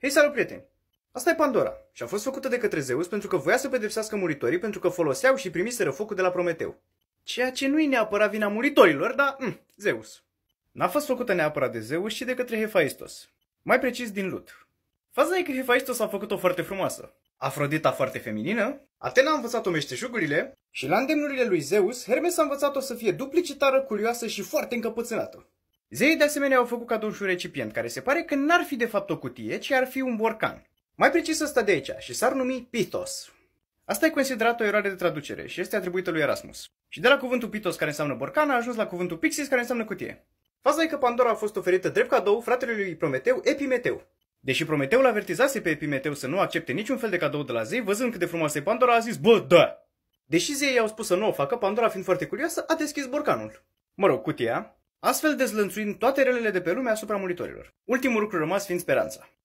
Hei, salut, prieteni! Asta e Pandora și a fost făcută de către Zeus pentru că voia să pedepsească muritorii pentru că foloseau și primiseră focul de la Prometeu. Ceea ce nu-i neapărat vina muritorilor, dar, mh, mm, Zeus. N-a fost făcută neapărat de Zeus, ci de către Hephaistos. Mai precis, din Lut. Faza e că Hephaistos a făcut-o foarte frumoasă. Afrodita foarte feminină, Atena a învățat-o meșteșugurile și la îndemnurile lui Zeus, Hermes a învățat-o să fie duplicitară, curioasă și foarte încăpățânată. Zeii de asemenea au făcut cadou și un recipient care se pare că n-ar fi de fapt o cutie, ci ar fi un borcan. Mai precis asta de aici și s-ar numi Pithos. Asta e considerat o eroare de traducere și este atribuită lui Erasmus. Și de la cuvântul Pithos care înseamnă borcan a ajuns la cuvântul Pixis care înseamnă cutie. Faza e că Pandora a fost oferită drept cadou fratele lui Prometeu, Epimeteu. Deși Prometeu l-avertizase pe Epimeteu să nu accepte niciun fel de cadou de la zei, văzând cât de frumoasă e Pandora, a zis, bă, da! Deși zeii i-au spus să nu o facă, Pandora fiind foarte curioasă, a deschis borcanul. Mă rog, cutia, astfel dezlănțuind toate relele de pe lume asupra muritorilor. Ultimul lucru rămas fiind speranța.